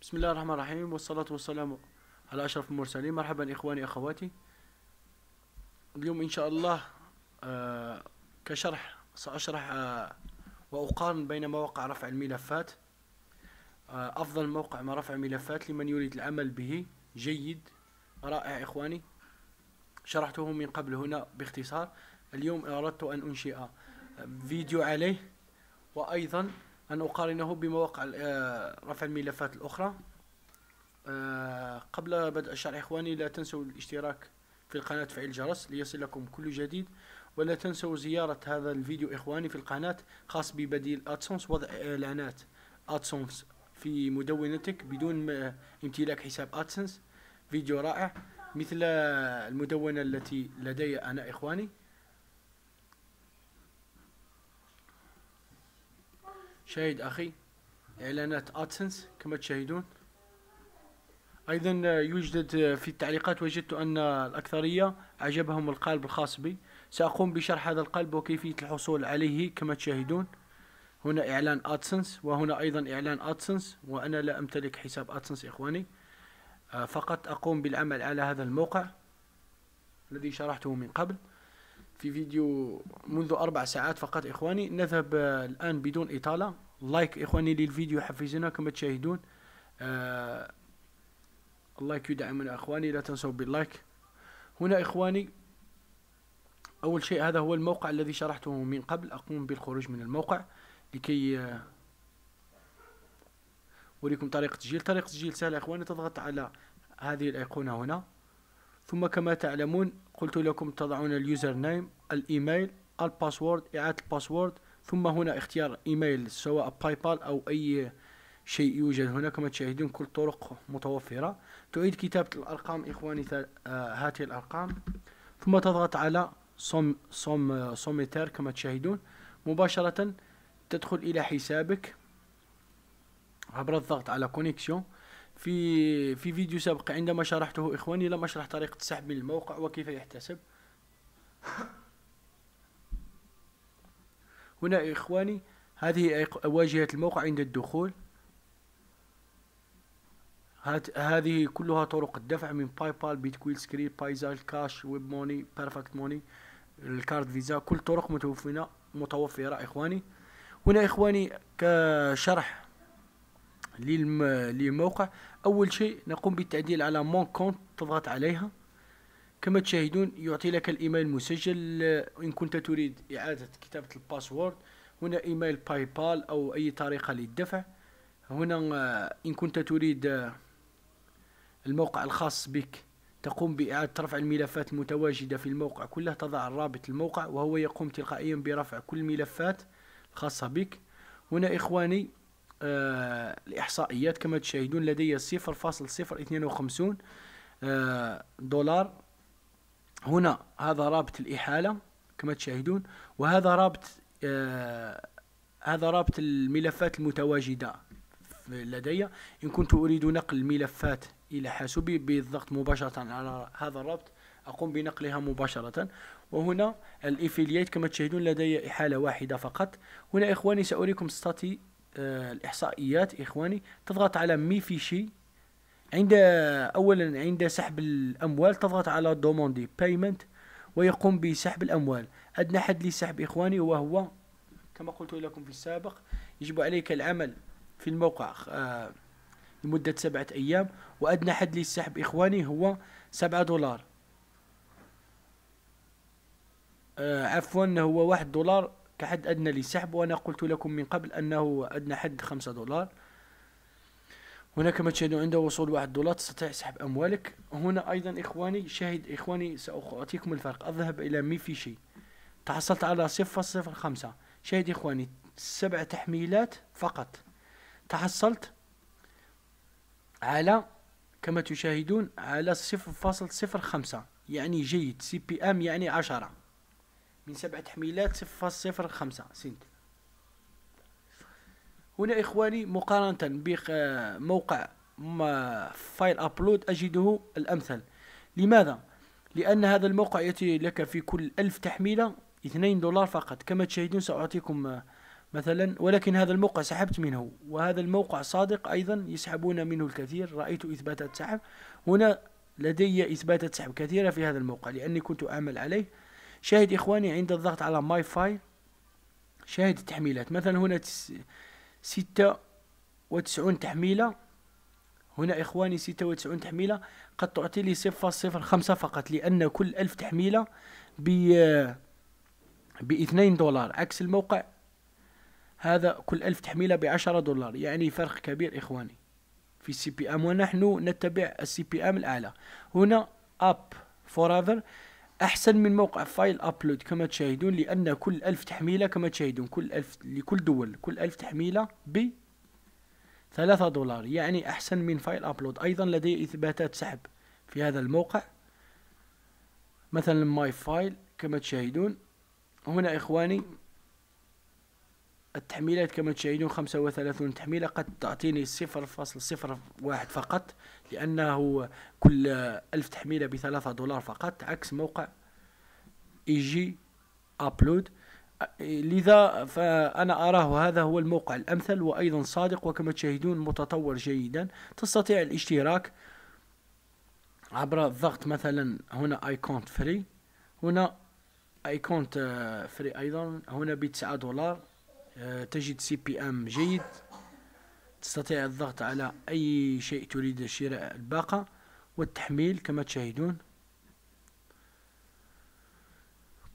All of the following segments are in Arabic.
بسم الله الرحمن الرحيم والصلاة والسلام على أشرف المرسلين مرحبا إخواني أخواتي اليوم إن شاء الله آه، كشرح سأشرح آه، وأقارن بين مواقع رفع الملفات آه، أفضل موقع رفع الملفات لمن يريد العمل به جيد رائع إخواني شرحته من قبل هنا باختصار اليوم أردت أن أنشئ فيديو عليه وأيضا أن أقارنه بمواقع آه، رفع الملفات الأخرى آه، قبل بدء الشرح إخواني لا تنسوا الاشتراك في القناة فعل الجرس ليصلكم كل جديد ولا تنسوا زيارة هذا الفيديو إخواني في القناة خاص ببديل أدسونس وضع إعلانات أدسونس في مدونتك بدون امتلاك حساب أدسنس فيديو رائع مثل المدونة التي لدي أنا إخواني شاهد أخي إعلانات أدسنس كما تشاهدون أيضا آه، يوجد آه، في التعليقات وجدت أن الأكثرية عجبهم القالب الخاص بي سأقوم بشرح هذا القلب وكيفية الحصول عليه كما تشاهدون هنا إعلان أدسنس وهنا أيضا إعلان أدسنس وأنا لا أمتلك حساب أدسنس إخواني آه، فقط أقوم بالعمل على هذا الموقع الذي شرحته من قبل في فيديو منذ أربع ساعات فقط إخواني نذهب آه، الآن بدون إطالة لايك إخواني للفيديو حفزنا كما تشاهدون آه اللايك يدعمنا إخواني لا تنسوا باللايك هنا إخواني أول شيء هذا هو الموقع الذي شرحته من قبل أقوم بالخروج من الموقع لكي آه، أريكم طريقة تسجيل طريقة تسجيل سهلة إخواني تضغط على هذه الأيقونة هنا ثم كما تعلمون قلت لكم تضعون اليوزر نيم الايميل الباسورد اعاده الباسورد ثم هنا اختيار ايميل سواء باي بال او اي شيء يوجد هنا كما تشاهدون كل طرق متوفره تعيد كتابه الارقام اخواني آه، هاتي الارقام ثم تضغط على صوم صم صوميتر كما تشاهدون مباشره تدخل الى حسابك عبر الضغط على كونيكسيون في في فيديو سابق عندما شرحته إخواني لم أشرح طريقة السحب من الموقع وكيف يحتسب هنا إخواني هذه واجهة الموقع عند الدخول هذه كلها طرق الدفع من باي بال بيتكوين سكريب بايزال كاش ويب موني بيرفكت موني الكارد فيزا كل طرق متوفرة متوفرة إخواني هنا إخواني كشرح للموقع أول شيء نقوم بالتعديل على مون كونت تضغط عليها كما تشاهدون يعطي لك الإيميل المسجل آه، إن كنت تريد إعادة كتابة الباسورد هنا إيميل باي بال أو أي طريقة للدفع هنا آه، إن كنت تريد آه، الموقع الخاص بك تقوم بإعادة رفع الملفات المتواجدة في الموقع كله تضع الرابط الموقع وهو يقوم تلقائيا برفع كل الملفات الخاصة بك هنا إخواني الإحصائيات آه، كما تشاهدون لدي 0.052 آه، دولار هنا هذا رابط الإحالة كما تشاهدون وهذا رابط آه، هذا رابط الملفات المتواجدة لدي إن كنت أريد نقل الملفات إلى حاسوبي بالضغط مباشرة على هذا الرابط أقوم بنقلها مباشرة وهنا الإفيليات كما تشاهدون لدي إحالة واحدة فقط هنا إخواني سأريكم ستاتي آه، الإحصائيات إخواني تضغط على مي في شي عند أولا عند سحب الأموال تضغط على دوموندي بايمنت ويقوم بسحب الأموال أدنى حد لسحب إخواني وهو كما قلت لكم في السابق يجب عليك العمل في الموقع آه، لمدة سبعة أيام وأدنى حد للسحب إخواني هو سبعة دولار آه، عفوا هو واحد دولار كحد أدنى للسحب وأنا قلت لكم من قبل أنه أدنى حد خمسة دولار هناك ما تشاهدون عنده وصول واحد دولار تستطيع سحب أموالك هنا أيضا إخواني شاهد إخواني سأعطيكم الفرق أذهب إلى ميفيشي تحصلت على صفر صفر خمسة شاهد إخواني سبع تحميلات فقط تحصلت على كما تشاهدون على صفر فاصل صفر خمسة يعني جيد سي بي ام يعني عشرة من سبع تحميلات صفر خمسة سنت هنا إخواني مقارنة بموقع فايل أبلود أجده الأمثل لماذا؟ لأن هذا الموقع يأتي لك في كل ألف تحميلة 2 دولار فقط كما تشاهدون سأعطيكم آه، مثلا ولكن هذا الموقع سحبت منه وهذا الموقع صادق أيضا يسحبون منه الكثير رأيت إثباتات سحب هنا لدي إثباتات سحب كثيرة في هذا الموقع لأني كنت أعمل عليه شاهد إخواني عند الضغط على ماي فايل شاهد التحميلات مثلا هنا ستة وتسعون تحميلة هنا إخواني ستة وتسعون تحميلة قد تعطي لي صفر صفر خمسة فقط لأن كل ألف تحميلة ب باثنين دولار عكس الموقع هذا كل ألف تحميلة بعشرة دولار يعني فرق كبير إخواني في السي بي ام ونحن نتبع السي بي ام الأعلى هنا أب فور أحسن من موقع فايل أبلود كما تشاهدون لأن كل ألف تحميلة كما تشاهدون كل ألف لكل دول كل ألف تحميلة ب 3 دولار يعني أحسن من فايل أبلود أيضا لدي إثباتات سحب في هذا الموقع مثلا ماي فايل كما تشاهدون هنا إخواني التحميلات كما تشاهدون 35 تحميلة قد تعطيني 0.01 فقط لأنه كل ألف تحميلة بثلاثة دولار فقط عكس موقع اي جي أبلود لذا فأنا أراه هذا هو الموقع الأمثل وأيضا صادق وكما تشاهدون متطور جيدا تستطيع الاشتراك عبر الضغط مثلا هنا ايكونت فري هنا ايكونت فري ايضا هنا بتسعة دولار آه، تجد سي بي ام جيد تستطيع الضغط على أي شيء تريد شراء الباقة والتحميل كما تشاهدون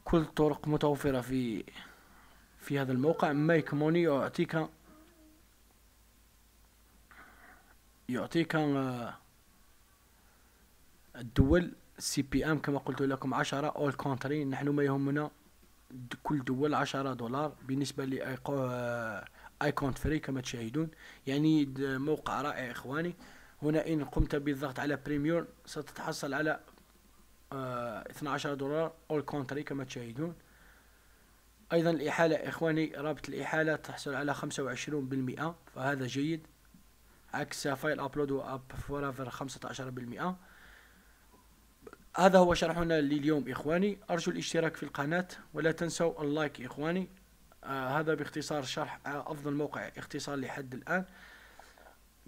كل الطرق متوفرة في في هذا الموقع مايك موني يعطيك يعطيك آه، الدول سي بي ام كما قلت لكم عشرة اول كونتري نحن ما يهمنا كل دول عشرة دولار بالنسبة لأيقو آه، ايكون فري كما تشاهدون يعني موقع رائع اخواني هنا ان قمت بالضغط على بريميور ستتحصل على 12 آه، دولار اول كونتري كما تشاهدون ايضا الاحالة اخواني رابط الاحالة تحصل على 25% فهذا جيد عكس فايل ابلود واب فورافر 15% هذا هو شرحنا لليوم إخواني أرجو الاشتراك في القناة ولا تنسوا اللايك إخواني آه هذا باختصار شرح آه، أفضل موقع اختصار لحد الآن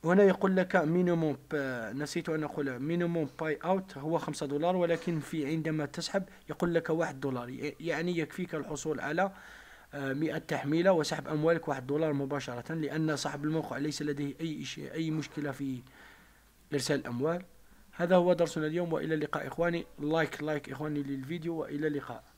هنا يقول لك مينيموم نسيت أن أقول مينيموم باي أوت هو خمسة دولار ولكن في عندما تسحب يقول لك واحد دولار يعني يكفيك الحصول على آه، مئة تحميلة وسحب أموالك واحد دولار مباشرة لأن صاحب الموقع ليس لديه أي شيء أي مشكلة في إرسال أموال هذا هو درسنا اليوم والى اللقاء اخواني لايك لايك اخواني للفيديو والى اللقاء